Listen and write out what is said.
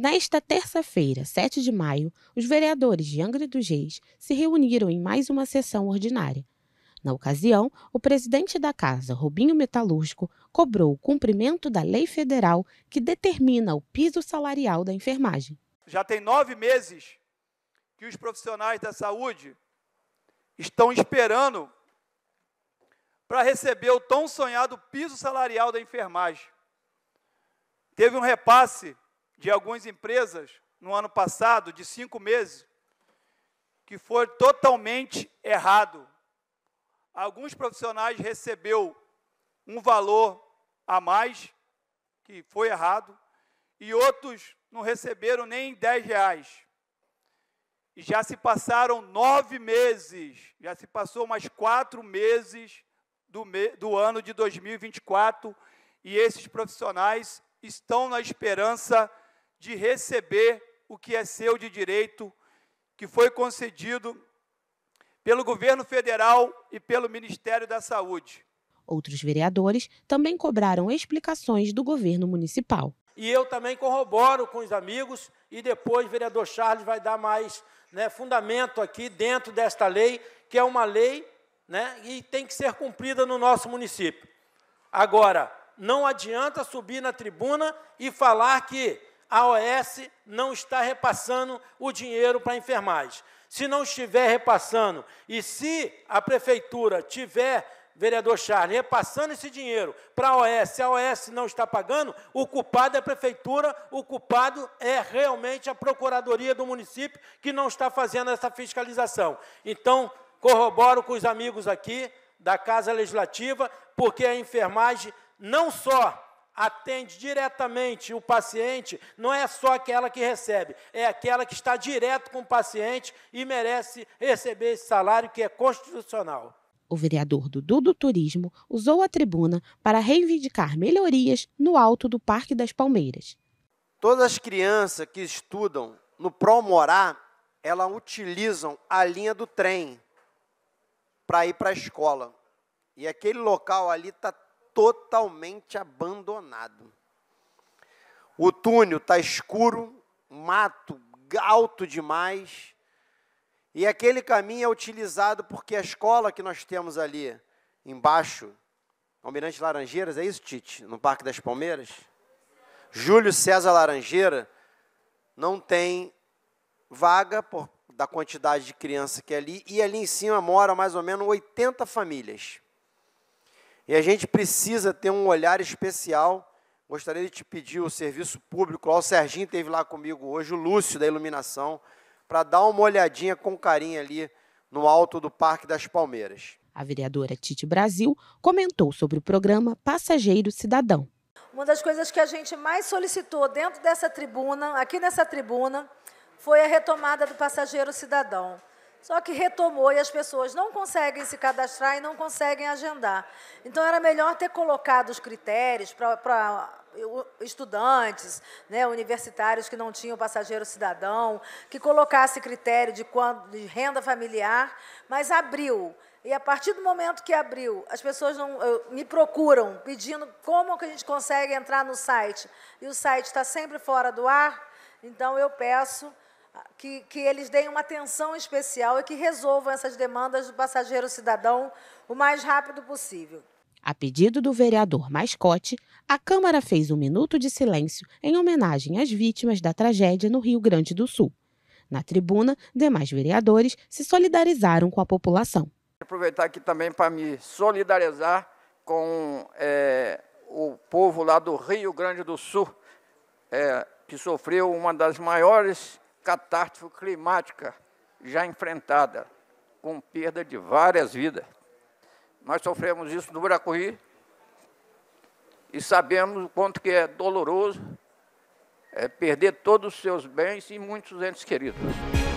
Nesta terça-feira, 7 de maio, os vereadores de Angra dos Reis se reuniram em mais uma sessão ordinária. Na ocasião, o presidente da casa, Rubinho Metalúrgico, cobrou o cumprimento da lei federal que determina o piso salarial da enfermagem. Já tem nove meses que os profissionais da saúde estão esperando para receber o tão sonhado piso salarial da enfermagem. Teve um repasse de algumas empresas no ano passado, de cinco meses, que foi totalmente errado. Alguns profissionais recebeu um valor a mais, que foi errado, e outros não receberam nem 10 reais. E já se passaram nove meses, já se passou mais quatro meses do, me, do ano de 2024, e esses profissionais estão na esperança de de receber o que é seu de direito, que foi concedido pelo governo federal e pelo Ministério da Saúde. Outros vereadores também cobraram explicações do governo municipal. E eu também corroboro com os amigos, e depois o vereador Charles vai dar mais né, fundamento aqui dentro desta lei, que é uma lei né, e tem que ser cumprida no nosso município. Agora, não adianta subir na tribuna e falar que a OS não está repassando o dinheiro para enfermagem. Se não estiver repassando, e se a prefeitura tiver, vereador Charles, repassando esse dinheiro para a OS, a OS não está pagando, o culpado é a prefeitura, o culpado é realmente a procuradoria do município que não está fazendo essa fiscalização. Então, corroboro com os amigos aqui da Casa Legislativa, porque a enfermagem não só atende diretamente o paciente, não é só aquela que recebe, é aquela que está direto com o paciente e merece receber esse salário que é constitucional. O vereador Dudu do Turismo usou a tribuna para reivindicar melhorias no alto do Parque das Palmeiras. Todas as crianças que estudam no Promorá, elas utilizam a linha do trem para ir para a escola. E aquele local ali está totalmente abandonado. O túnel está escuro, mato alto demais, e aquele caminho é utilizado porque a escola que nós temos ali embaixo, Almirante Laranjeiras, é isso, Tite? No Parque das Palmeiras? Júlio César Laranjeira não tem vaga por, da quantidade de criança que é ali, e ali em cima moram mais ou menos 80 famílias. E a gente precisa ter um olhar especial. Gostaria de te pedir o serviço público. Lá o Serginho esteve lá comigo hoje, o Lúcio da Iluminação, para dar uma olhadinha com carinho ali no alto do Parque das Palmeiras. A vereadora Tite Brasil comentou sobre o programa Passageiro Cidadão. Uma das coisas que a gente mais solicitou dentro dessa tribuna, aqui nessa tribuna, foi a retomada do Passageiro Cidadão. Só que retomou e as pessoas não conseguem se cadastrar e não conseguem agendar. Então era melhor ter colocado os critérios para estudantes, né, universitários que não tinham passageiro cidadão, que colocasse critério de, quando, de renda familiar, mas abriu. E a partir do momento que abriu, as pessoas não, eu, me procuram pedindo como que a gente consegue entrar no site. E o site está sempre fora do ar, então eu peço que, que eles deem uma atenção especial e que resolvam essas demandas do passageiro cidadão o mais rápido possível. A pedido do vereador Mascote, a Câmara fez um minuto de silêncio em homenagem às vítimas da tragédia no Rio Grande do Sul. Na tribuna, demais vereadores se solidarizaram com a população. Aproveitar aqui também para me solidarizar com é, o povo lá do Rio Grande do Sul, é, que sofreu uma das maiores catástrofe climática já enfrentada, com perda de várias vidas. Nós sofremos isso no Buracuí e sabemos o quanto que é doloroso é perder todos os seus bens e muitos entes queridos.